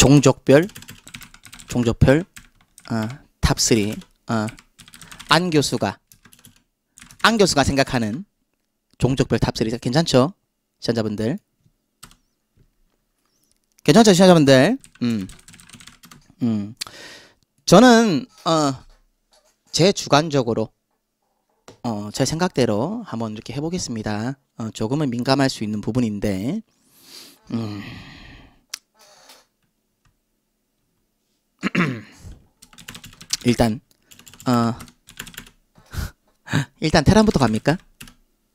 종족별 종족별 어, 탑3 어, 안 교수가 안 교수가 생각하는 종족별 탑3 괜찮죠? 시청자분들 괜찮죠 시청자분들 음. 음. 저는 어, 제 주관적으로 어, 제 생각대로 한번 이렇게 해보겠습니다 어, 조금은 민감할 수 있는 부분인데 음. 일단 어 일단 테란부터 갑니까?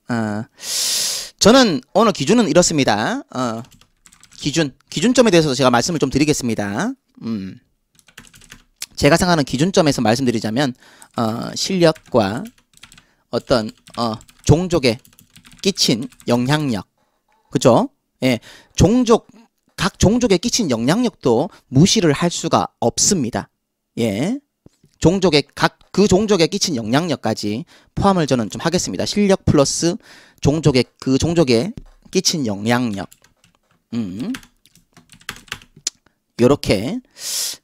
어 저는 오늘 기준은 이렇습니다. 어 기준 기준점에 대해서 도 제가 말씀을 좀 드리겠습니다. 음 제가 생각하는 기준점에서 말씀드리자면 어 실력과 어떤 어 종족에 끼친 영향력 그죠? 예 종족 각 종족에 끼친 영향력도 무시를 할 수가 없습니다. 예. 종족의 각 그 종족에 끼친 영향력까지 포함을 저는 좀 하겠습니다. 실력 플러스 종족의 그 종족에 끼친 영향력. 음. 요렇게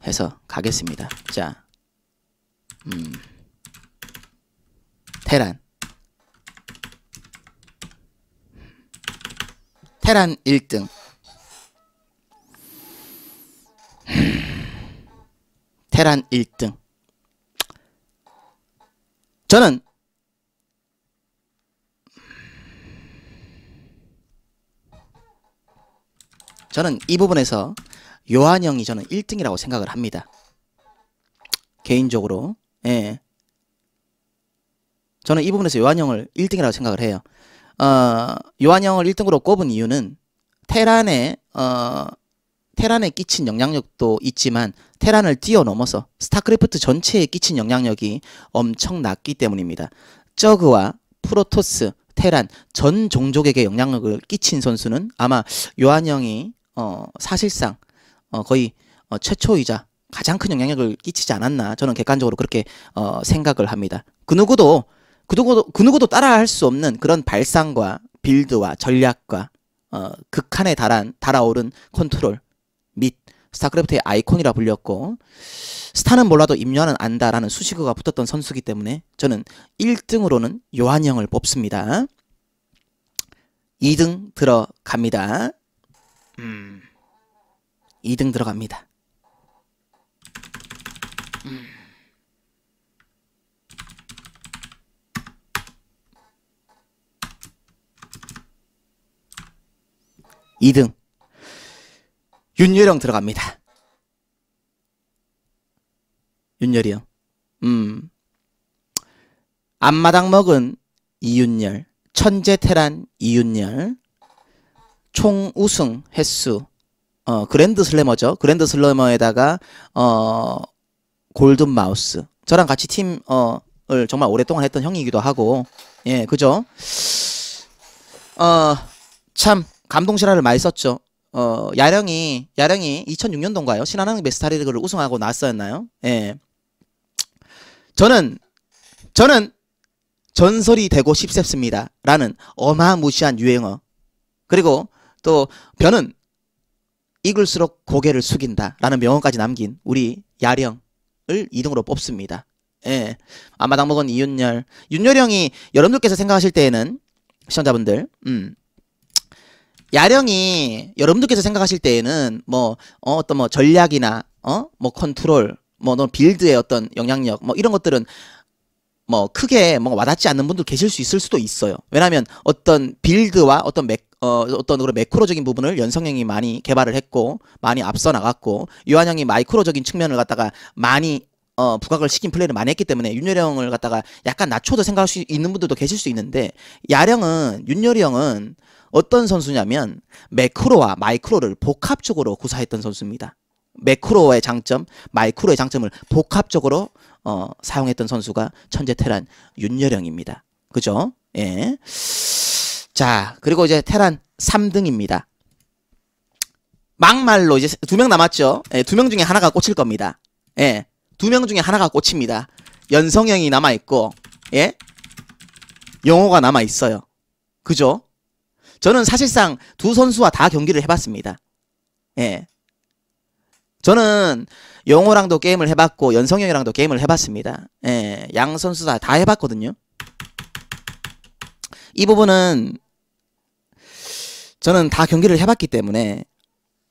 해서 가겠습니다. 자. 음. 테란. 테란 1등. 테란 1등. 저는 저는 이 부분에서 요한형이 저는 1등이라고 생각을 합니다. 개인적으로 예. 저는 이 부분에서 요한형을 1등이라고 생각을 해요. 어, 요한형을 1등으로 꼽은 이유는 테란의 어, 테란에 끼친 영향력도 있지만 테란을 뛰어넘어서 스타크래프트 전체에 끼친 영향력이 엄청났기 때문입니다. 저그와 프로토스, 테란 전 종족에게 영향력을 끼친 선수는 아마 요한영이 어, 사실상 어, 거의 어, 최초이자 가장 큰 영향력을 끼치지 않았나 저는 객관적으로 그렇게 어, 생각을 합니다. 그 누구도 그 누구도 그 누구도 따라할 수 없는 그런 발상과 빌드와 전략과 어, 극한에 달한 달아오른 컨트롤 및 스타크래프트의 아이콘이라 불렸고 스타는 몰라도 임요한은 안다라는 수식어가 붙었던 선수기 때문에 저는 1등으로는 요한형을 뽑습니다. 2등 들어갑니다. 음. 2등 들어갑니다. 2등 윤여령 들어갑니다. 윤열이요. 음. 앞마당 먹은 이윤열, 천재 테란 이윤열, 총 우승 횟수, 어, 그랜드 슬래머죠. 그랜드 슬래머에다가, 어, 골든 마우스. 저랑 같이 팀, 어, 을 정말 오랫동안 했던 형이기도 하고, 예, 그죠? 어, 참, 감동실화를 많이 썼죠. 어, 야령이, 야령이 2006년도인가요? 신한은메스타리그를 우승하고 나왔었나요? 예. 저는, 저는 전설이 되고 싶습니다. 라는 어마무시한 유행어. 그리고 또 변은 익을수록 고개를 숙인다. 라는 명언까지 남긴 우리 야령을 2등으로 뽑습니다. 예. 아마당 먹은 이윤열. 윤열 형이 여러분들께서 생각하실 때에는 시청자분들, 음. 야령이 여러분들께서 생각하실 때에는 뭐 어, 뭐 어 떤뭐 전략이나 어뭐 컨트롤 뭐너 빌드의 어떤 영향력 뭐 이런 것들은 뭐 크게 뭔가 와닿지 않는 분들 계실 수 있을 수도 있어요. 왜냐하면 어떤 빌드와 어떤 맥 어, 어떤 그런 매크로적인 부분을 연성형이 많이 개발을 했고 많이 앞서 나갔고 유한형이 마이크로적인 측면을 갖다가 많이 어, 부각을 시킨 플레이를 많이 했기 때문에 윤열이 형을 갖다가 약간 낮춰도 생각할 수 있는 분들도 계실 수 있는데 야령은 윤열이 형은 어떤 선수냐면 매크로와 마이크로를 복합적으로 구사했던 선수입니다. 매크로의 장점, 마이크로의 장점을 복합적으로 어, 사용했던 선수가 천재 테란 윤여령입니다. 그죠? 예. 자, 그리고 이제 테란 3등입니다. 막말로 이제 두 명 남았죠. 예, 두 명 중에 하나가 꽂힐 겁니다. 예. 두 명 중에 하나가 꽂힙니다. 연성형이 남아 있고 예? 영호가 남아 있어요. 그죠? 저는 사실상 두 선수와 다 경기를 해봤습니다. 예. 저는 영호랑도 게임을 해봤고 연성형이랑도 게임을 해봤습니다. 예. 양 선수 다, 다 해봤거든요. 이 부분은 저는 다 경기를 해봤기 때문에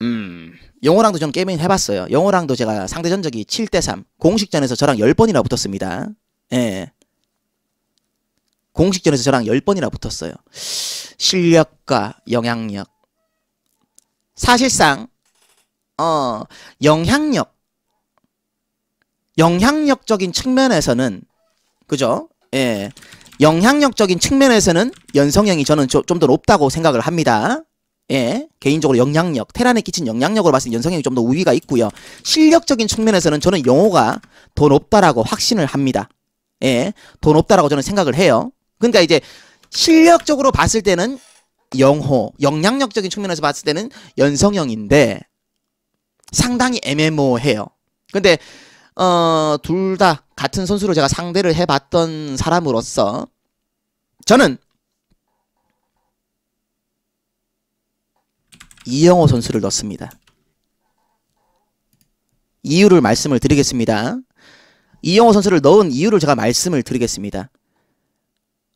음, 영호랑도 좀 게임을 해봤어요. 영호랑도 제가 상대전적이 7대3 공식전에서 저랑 10번이나 붙었습니다. 예. 공식전에서 저랑 10번이나 붙었어요. 실력과 영향력. 사실상 어, 영향력 영향력적인 측면에서는 그죠? 예. 영향력적인 측면에서는 연성형이 저는 좀 더 높다고 생각을 합니다. 예. 개인적으로 영향력, 테란에 끼친 영향력으로 봤을 때 연성형이 좀 더 우위가 있고요. 실력적인 측면에서는 저는 영호가 더 높다라고 확신을 합니다. 예. 더 높다라고 저는 생각을 해요. 그러니까 이제 실력적으로 봤을 때는 영호, 영향력적인 측면에서 봤을 때는 연성형인데 상당히 애매모호해요. 근데 어, 둘다 같은 선수로 제가 상대를 해봤던 사람으로서 저는 이영호 선수를 넣습니다. 이유를 말씀을 드리겠습니다. 이영호 선수를 넣은 이유를 제가 말씀을 드리겠습니다.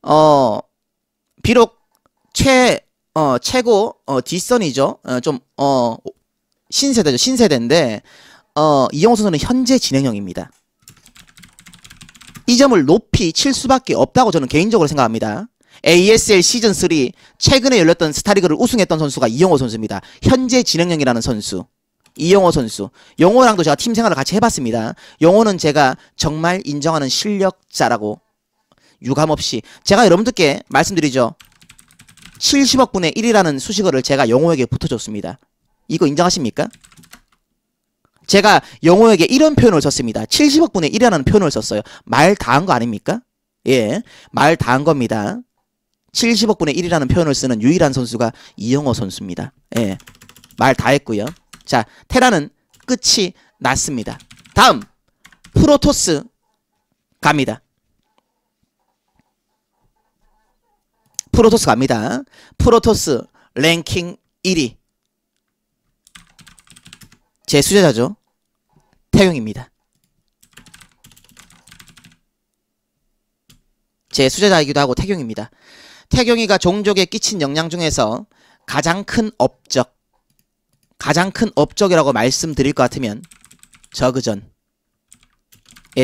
어, 비록 최, 어, 최고, 어, 뒷선이죠. 어, 좀, 어, 신세대죠. 신세대인데, 어, 이영호 선수는 현재 진행형입니다. 이 점을 높이 칠 수밖에 없다고 저는 개인적으로 생각합니다. ASL 시즌3 최근에 열렸던 스타리그를 우승했던 선수가 이영호 선수입니다. 현재 진행형이라는 선수. 이영호 선수. 영호랑도 제가 팀 생활을 같이 해봤습니다. 영호는 제가 정말 인정하는 실력자라고 유감없이 제가 여러분들께 말씀드리죠. 70억분의 1이라는 수식어를 제가 영호에게 붙어줬습니다 이거 인정하십니까? 제가 영호에게 이런 표현을 썼습니다. 70억분의 1이라는 표현을 썼어요. 말 다 한 거 아닙니까? 예, 말 다 한 겁니다. 70억분의 1이라는 표현을 쓰는 유일한 선수가 이영호 선수입니다. 예, 말 다 했고요. 자, 테라는 끝이 났습니다. 다음, 프로토스 갑니다. 프로토스 갑니다. 프로토스 랭킹 1위. 제 수제자죠. 태용입니다. 제 수제자이기도 하고 태경입니다. 태경이가 종족에 끼친 영향 중에서 가장 큰 업적, 가장 큰 업적이라고 말씀드릴 것 같으면 저그전에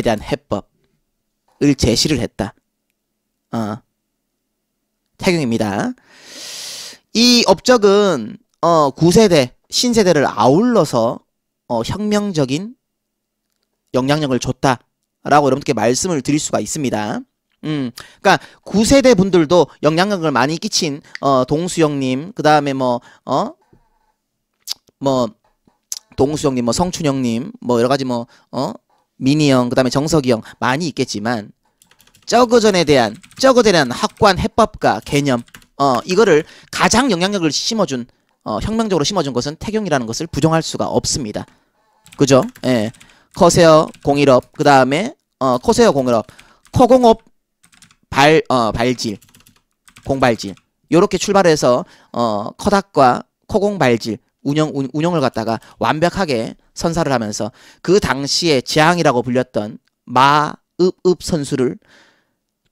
대한 해법을 제시를 했다. 어. 태경입니다. 이 업적은 어, 구세대 신세대를 아울러서 어, 혁명적인 영향력을 줬다라고 여러분께 말씀을 드릴 수가 있습니다. 음, 그러니까 구세대 분들도 영향력을 많이 끼친 어, 동수영님, 그 다음에 뭐, 어, 뭐 동수영님, 뭐 성춘영님, 뭐 여러 가지 뭐, 어, 미니 형, 그 다음에 정석이 형 많이 있겠지만 쩌거전에 대한 저거에 대한 확고 해법과 개념 어 이거를 가장 영향력을 심어준 어, 혁명적으로 심어준 것은 태경이라는 것을 부정할 수가 없습니다. 그죠? 예. 커세어 공일업 그 다음에 어, 커세어 공일업 커공업 발 어, 발질 공발질 요렇게 출발해서 어, 커닥과 커공발질 운영 운, 운영을 갖다가 완벽하게 선사를 하면서 그 당시에 재앙이라고 불렸던 마읍읍 선수를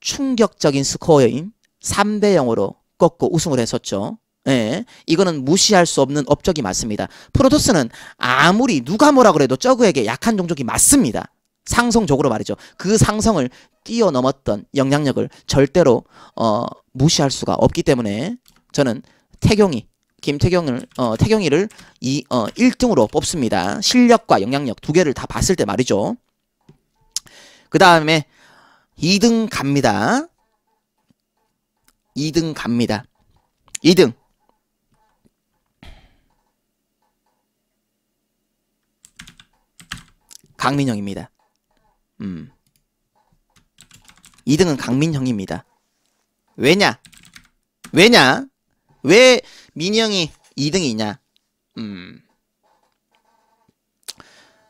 충격적인 스코어인 3대 0으로 꺾고 우승을 했었죠. 예, 이거는 무시할 수 없는 업적이 맞습니다. 프로토스는 아무리 누가 뭐라 그래도 저그에게 약한 종족이 맞습니다. 상성적으로 말이죠. 그 상성을 뛰어넘었던 영향력을 절대로 어, 무시할 수가 없기 때문에 저는 태경이 김태경을 어, 태경이를 이 어, 1등으로 뽑습니다. 실력과 영향력 두 개를 다 봤을 때 말이죠. 그 다음에 2등 갑니다. 2등 갑니다. 2등. 강민형입니다. 음. 2등은 강민형입니다. 왜냐? 왜냐? 왜 민형이 2등이냐? 음.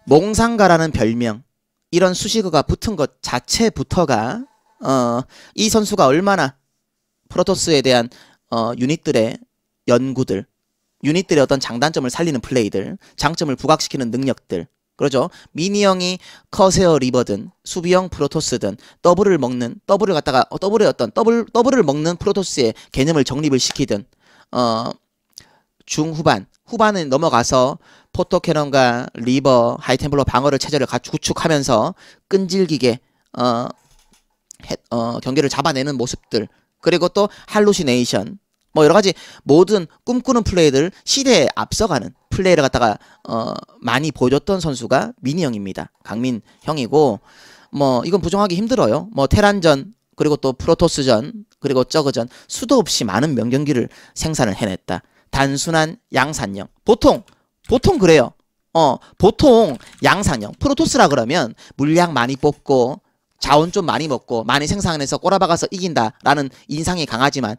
몽상가라는 별명. 이런 수식어가 붙은 것 자체부터가 어, 이 선수가 얼마나 프로토스에 대한 어, 유닛들의 연구들, 유닛들의 어떤 장단점을 살리는 플레이들, 장점을 부각시키는 능력들, 그러죠. 미니형이 커세어 리버든 수비형 프로토스든 더블을 먹는 더블을 갖다가 어, 더블의 어떤 더블 더블을 먹는 프로토스의 개념을 정립을 시키든 어 중후반 후반에 넘어가서 포토캐논과 리버, 하이템플러 방어를 체제를 구축하면서 끈질기게 어, 해, 어, 경기를 잡아내는 모습들 그리고 또 할루시네이션 뭐 여러 가지 모든 꿈꾸는 플레이들 시대에 앞서가는 플레이를 갖다가 어, 많이 보여줬던 선수가 민이 형입니다. 강민 형이고 뭐 이건 부정하기 힘들어요. 뭐 테란전 그리고 또 프로토스전 그리고 저그전 수도 없이 많은 명경기를 생산을 해냈다. 단순한 양산형 보통 보통 그래요. 어, 보통 양산형 프로토스라 그러면 물량 많이 뽑고 자원 좀 많이 먹고 많이 생산해서 꼬라박아서 이긴다라는 인상이 강하지만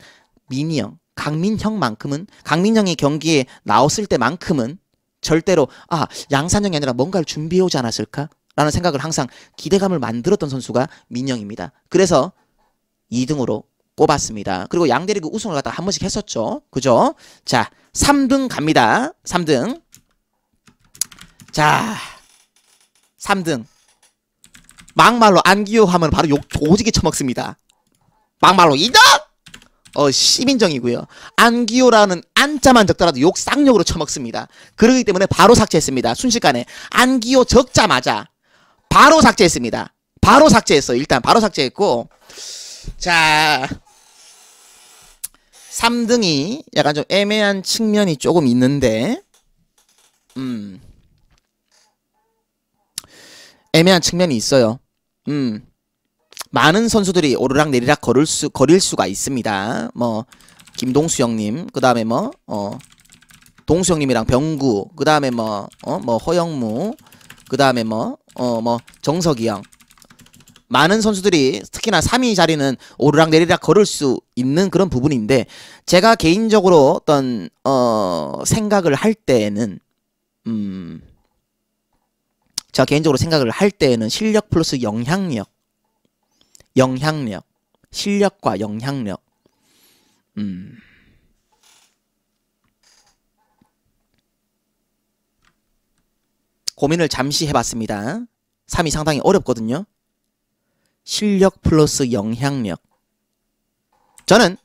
민이형, 강민형만큼은 강민형이 경기에 나왔을 때만큼은 절대로 아 양산형이 아니라 뭔가를 준비해 오지 않았을까? 라는 생각을 항상 기대감을 만들었던 선수가 민영입니다. 그래서 2등으로 뽑았습니다. 그리고 양대리그 우승을 갖다 가한 번씩 했었죠. 그죠? 자, 3등 갑니다. 3등. 자 3등 막말로 안기호 하면 바로 욕 오지게 처먹습니다 막말로 2등! 어, 시민정이고요. 안기호라는 안자만 적더라도 욕 쌍욕으로 쳐먹습니다. 그러기 때문에 바로 삭제했습니다. 순식간에. 안기호 적자마자 바로 삭제했습니다. 바로 삭제했어. 일단 바로 삭제했고. 자. 3등이 약간 좀 애매한 측면이 조금 있는데. 음. 애매한 측면이 있어요. 음. 많은 선수들이 오르락 내리락 걸을 수걸릴 수가 있습니다. 뭐 김동수 형님, 그다음에 뭐 어, 동수 형님이랑 병구, 그다음에 뭐 어뭐 어, 뭐 허영무, 그다음에 뭐어뭐 어, 뭐 정석이 형. 많은 선수들이 특히나 3위 자리는 오르락 내리락 걸을 수 있는 그런 부분인데 제가 개인적으로 어떤 어 생각을 할 때는 에음 제가 개인적으로 생각을 할 때에는 실력 플러스 영향력, 영향력, 실력과 영향력. 음. 고민을 잠시 해봤습니다. 3이 상당히 어렵거든요. 실력 플러스 영향력. 저는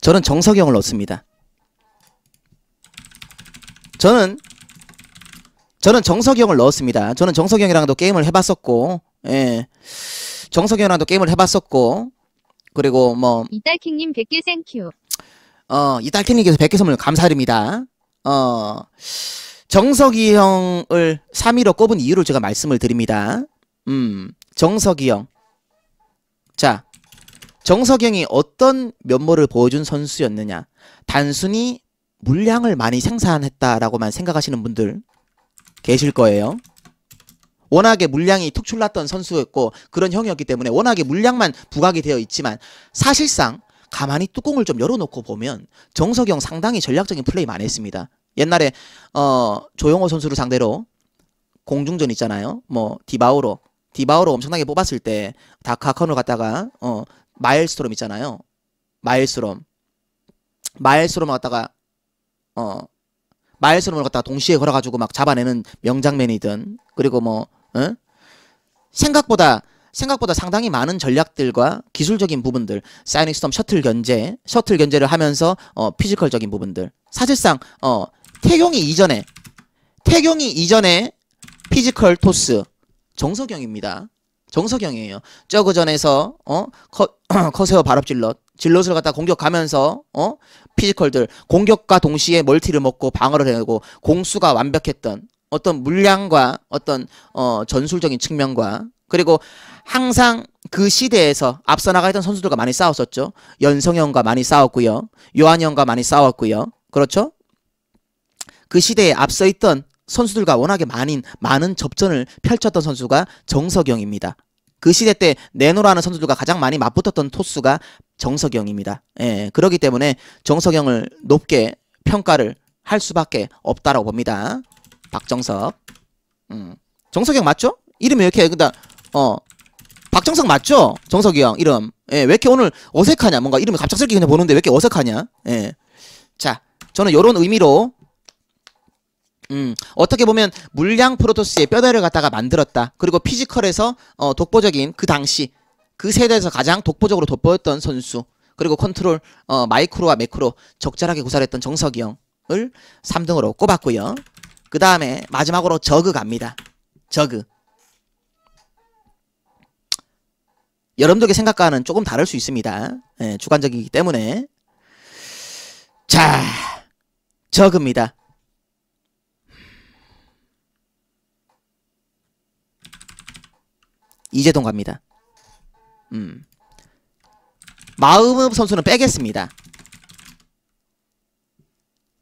저는 정석영을 넣습니다. 저는 저는 정석영을 넣었습니다. 저는 정석영이랑도 게임을 해봤었고, 예. 정석영이랑도 게임을 해봤었고, 그리고 뭐 이달킹님 100개 생큐. 어 이달킹님께서 100개 선물 감사드립니다. 어, 정석이 형을 3위로 꼽은 이유를 제가 말씀을 드립니다. 음, 정석이 형. 자, 정석이 형이 어떤 면모를 보여준 선수였느냐. 단순히 물량을 많이 생산했다라고만 생각하시는 분들 계실 거예요. 워낙에 물량이 툭 출났던 선수였고 그런 형이었기 때문에 워낙에 물량만 부각이 되어 있지만 사실상 가만히 뚜껑을 좀 열어놓고 보면 정석영 상당히 전략적인 플레이 많이 했습니다. 옛날에 어, 조용호 선수를 상대로 공중전 있잖아요. 뭐디바오로 디바우로 엄청나게 뽑았을 때 다카컨을 갖다가 어, 마일스트롬 있잖아요. 마일스트롬 마일스트롬을 갖다가 어 마일스트롬을 갖다가 동시에 걸어가지고 막 잡아내는 명장면이든 그리고 뭐 어? 생각보다 생각보다 상당히 많은 전략들과 기술적인 부분들, 사이닉 스톰 셔틀 견제, 셔틀 견제를 하면서 어, 피지컬적인 부분들. 사실상 어, 태경이 이전에 태경이 이전에 피지컬 토스 정석영입니다. 정석영이에요. 저그전에서 어 커, 커세어 발업 질럿 질럿을 갖다 공격하면서 어 피지컬들 공격과 동시에 멀티를 먹고 방어를 해내고 공수가 완벽했던 어떤 물량과 어떤 어 전술적인 측면과 그리고 항상 그 시대에서 앞서 나가 던 선수들과 많이 싸웠었죠. 연성형과 많이 싸웠고요. 요한형과 많이 싸웠고요. 그렇죠? 그 시대에 앞서 있던 선수들과 워낙에 많은 많은 접전을 펼쳤던 선수가 정석영입니다. 그 시대 때 내노라는 선수들과 가장 많이 맞붙었던 토수가 정석영입니다. 예, 그렇기 때문에 정석영을 높게 평가를 할 수밖에 없다라고 봅니다. 박정석. 음. 정석영 맞죠? 이름이 왜 이렇게 그다 그러니까 어 박정석 맞죠? 정석이 형 이름 예, 왜 이렇게 오늘 어색하냐 뭔가 이름이 갑작스럽게 그냥 보는데 왜 이렇게 어색하냐 예. 자 저는 이런 의미로 음, 어떻게 보면 물량 프로토스의 뼈대를 갖다가 만들었다. 그리고 피지컬에서 어, 독보적인 그 당시 그 세대에서 가장 독보적으로 돋보였던 선수. 그리고 컨트롤 어, 마이크로와 매크로 적절하게 구사했던 정석이 형을 3등으로 꼽았고요. 그 다음에 마지막으로 저그 갑니다. 저그. 여러분들의 생각과는 조금 다를 수 있습니다. 예, 주관적이기 때문에. 자, 적입니다. 이재동 갑니다. 음. 마음업 선수는 빼겠습니다.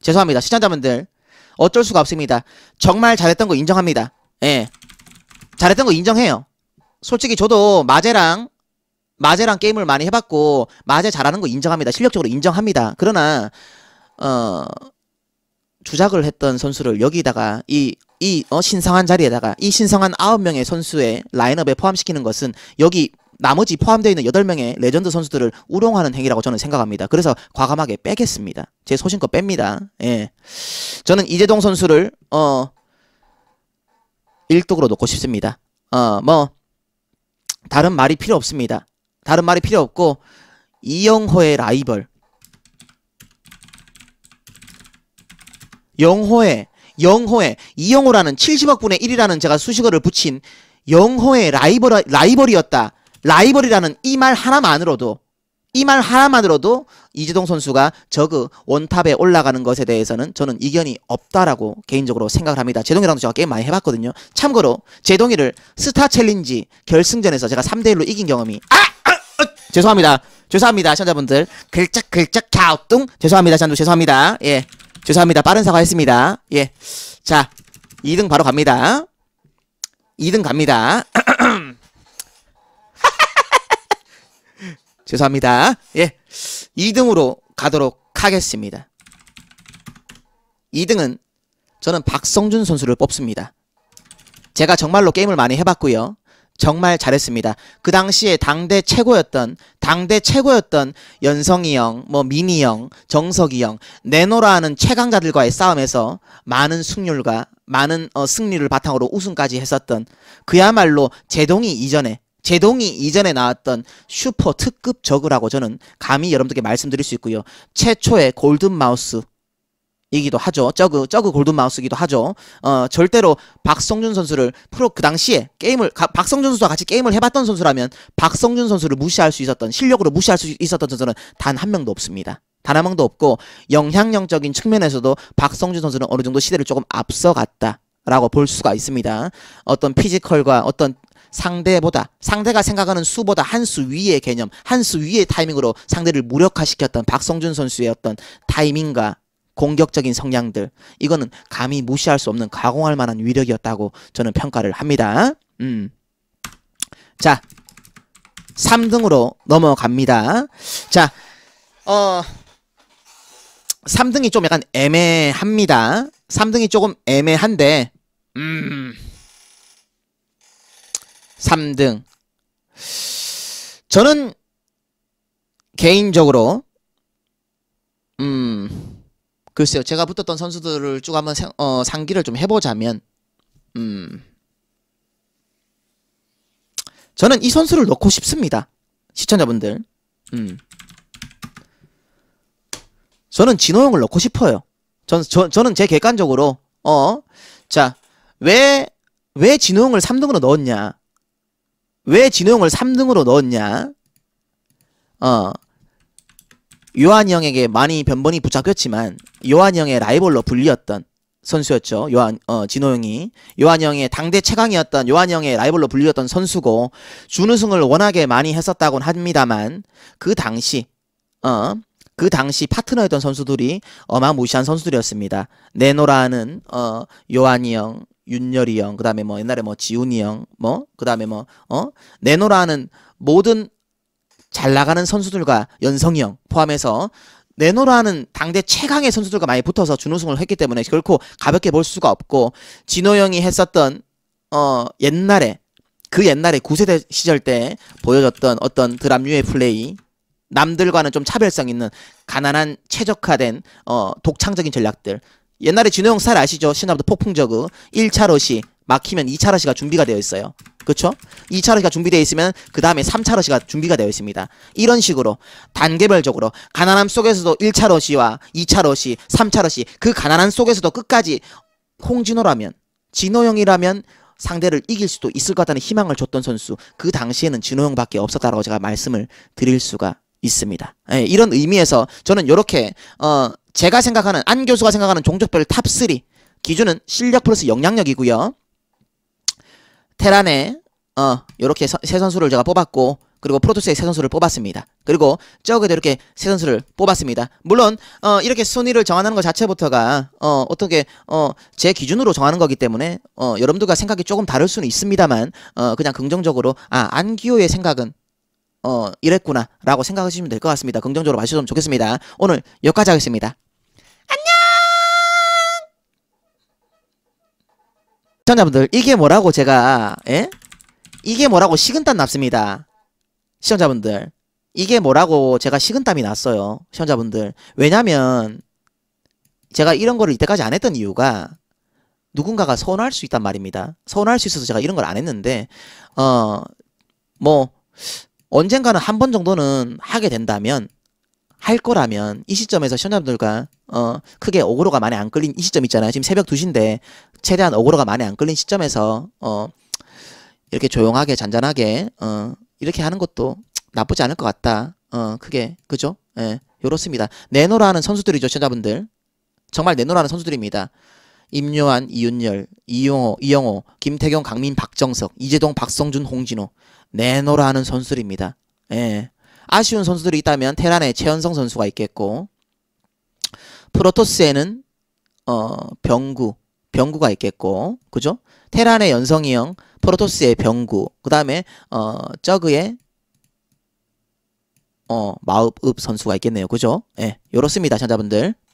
죄송합니다. 시청자분들. 어쩔 수가 없습니다. 정말 잘했던 거 인정합니다. 예. 잘했던 거 인정해요. 솔직히 저도 마제랑 마제랑 게임을 많이 해봤고 마제 잘하는 거 인정합니다. 실력적으로 인정합니다. 그러나 어 주작을 했던 선수를 여기다가 이, 이 어, 신성한 자리에다가 이 신성한 아홉 명의 선수의 라인업에 포함시키는 것은 여기 나머지 포함되어 있는 여덟 명의 레전드 선수들을 우롱하는 행위라고 저는 생각합니다. 그래서 과감하게 빼겠습니다. 제 소신껏 뺍니다. 예. 저는 이재동 선수를 어 1등으로 놓고 싶습니다. 어 뭐 다른 말이 필요 없습니다. 다른 말이 필요 없고 이영호의 라이벌 영호의 영호의 이영호라는 70억분의 1이라는 제가 수식어를 붙인 영호의 라이벌, 라이벌이었다. 라이벌이라는 이 말 하나만으로도 이 말 하나만으로도 이재동 선수가 저그 원탑에 올라가는 것에 대해서는 저는 이견이 없다라고 개인적으로 생각을 합니다. 제동이랑도 제가 게임 많이 해봤거든요. 참고로 제동이를 스타 챌린지 결승전에서 제가 3대1로 이긴 경험이 아! 아! 어, 죄송합니다. 죄송합니다. 시청자분들. 글짝글짝 갸우뚱. 죄송합니다. 시청자 죄송합니다. 예. 죄송합니다. 빠른 사과했습니다. 예. 자, 2등 바로 갑니다. 2등 갑니다. 죄송합니다. 예. 2등으로 가도록 하겠습니다. 2등은 저는 박성준 선수를 뽑습니다. 제가 정말로 게임을 많이 해봤고요. 정말 잘했습니다. 그 당시에 당대 최고였던 당대 최고였던 연성이 형, 뭐 미니 형, 정석이 형, 내노라는 하 최강자들과의 싸움에서 많은 승률과 많은 어, 승리를 바탕으로 우승까지 했었던 그야말로 제동이 이전에 제동이 이전에 나왔던 슈퍼 특급 저그라고 저는 감히 여러분들께 말씀드릴 수 있고요. 최초의 골든 마우스 이기도 하죠. 저그 저그 골든 마우스기도 이 하죠. 어 절대로 박성준 선수를 프로 그 당시에 게임을 가, 박성준 선수와 같이 게임을 해봤던 선수라면 박성준 선수를 무시할 수 있었던 실력으로 무시할 수 있었던 선수는 단 한 명도 없습니다. 단 한 명도 없고 영향력적인 측면에서도 박성준 선수는 어느 정도 시대를 조금 앞서갔다라고 볼 수가 있습니다. 어떤 피지컬과 어떤 상대보다 상대가 생각하는 수보다 한 수 위의 개념, 한 수 위의 타이밍으로 상대를 무력화시켰던 박성준 선수의 어떤 타이밍과 공격적인 성향들 이거는 감히 무시할 수 없는 가공할 만한 위력이었다고 저는 평가를 합니다. 음. 자, 3등으로 넘어갑니다. 자, 어 3등이 좀 약간 애매합니다. 3등이 조금 애매한데 음. 3등. 저는 개인적으로 음 글쎄요, 제가 붙었던 선수들을 쭉 한번 생, 어, 상기를 좀 해보자면, 음, 저는 이 선수를 넣고 싶습니다. 시청자분들, 음, 저는 진호 형을 넣고 싶어요. 전, 저, 저는 제 객관적으로, 어, 자, 왜, 왜 진호 형을 3등으로 넣었냐? 왜 진호 형을 3등으로 넣었냐? 어, 요한 형에게 많이 변번이 붙잡혔지만 요한 형의 라이벌로 불리었던 선수였죠. 요한 어, 진호 형이 요한 형의 당대 최강이었던 요한 형의 라이벌로 불리었던 선수고 준우승을 워낙에 많이 했었다곤 합니다만 그 당시 어, 그 당시 파트너였던 선수들이 어마무시한 선수들이었습니다. 네노라는 어, 요한이 형, 윤열이 형, 그다음에 뭐 옛날에 뭐 지훈이 형, 뭐 그다음에 뭐 어, 네노라는 모든 잘 나가는 선수들과 연성형 포함해서 내노라는 당대 최강의 선수들과 많이 붙어서 준우승을 했기 때문에 결코 가볍게 볼 수가 없고 진호 형이 했었던 어 옛날에 그 옛날에 9세대 시절 때 보여줬던 어떤 드랍류의 플레이 남들과는 좀 차별성 있는 가난한 최적화된 어 독창적인 전략들 옛날에 진호 형살 아시죠? 신화부터 폭풍적으 1차 러시 막히면 2차 러시가 준비가 되어 있어요 그렇죠 2차 러시가 준비되어 있으면 그 다음에 3차 러시가 준비가 되어 있습니다. 이런 식으로 단계별적으로 가난함 속에서도 1차 러시와 2차 러시, 3차 러시 그 가난함 속에서도 끝까지 홍진호라면 진호형이라면 상대를 이길 수도 있을 것 같다는 희망을 줬던 선수 그 당시에는 진호형밖에 없었다라고 제가 말씀을 드릴 수가 있습니다. 예, 이런 의미에서 저는 이렇게 어 제가 생각하는 안 교수가 생각하는 종족별 탑3 기준은 실력 플러스 영향력이고요. 테란에어 이렇게 세 선수를 제가 뽑았고 그리고 프로토스의 세 선수를 뽑았습니다. 그리고 저그도 이렇게 세 선수를 뽑았습니다. 물론 어 이렇게 순위를 정하는 것 자체부터가 어 어떻게 어 제 기준으로 정하는 거기 때문에 어 여러분들과 생각이 조금 다를 수는 있습니다만 어 그냥 긍정적으로 아 안기호의 생각은 어 이랬구나라고 생각하시면 될 것 같습니다. 긍정적으로 봐주셨으면 좋겠습니다. 오늘 여기까지 하겠습니다. 시청자분들 이게 뭐라고 제가 예? 이게 뭐라고 식은땀 났습니다 시청자분들 이게 뭐라고 제가 식은땀이 났어요 시청자분들 왜냐면 제가 이런 거를 이때까지 안 했던 이유가 누군가가 서운할 수 있단 말입니다 서운할 수 있어서 제가 이런 걸 안 했는데 어 뭐 언젠가는 한 번 정도는 하게 된다면 할 거라면 이 시점에서 시청자분들과 어 크게 오그로가 많이 안 끌린 이 시점 있잖아요. 지금 새벽 2시인데 최대한 어그로가 많이 안 끌린 시점에서 어 이렇게 조용하게 잔잔하게 어 이렇게 하는 것도 나쁘지 않을 것 같다. 어 그게 그죠? 예. 요렇습니다. 내노라는 선수들이죠, 시청자분들. 정말 내노라는 선수들입니다. 임요한, 이윤열, 이용호, 이영호, 김태경, 강민, 박정석, 이재동, 박성준, 홍진호. 내노라는 선수들입니다. 예. 아쉬운 선수들이 있다면 테란의 최현성 선수가 있겠고 프로토스에는 어 병구, 병구가 있겠고 그죠? 테란의 연성이형, 프로토스의 병구, 그 다음에 어 저그의 어 마읍 선수가 있겠네요. 그죠? 예, 요렇습니다. 찾자분들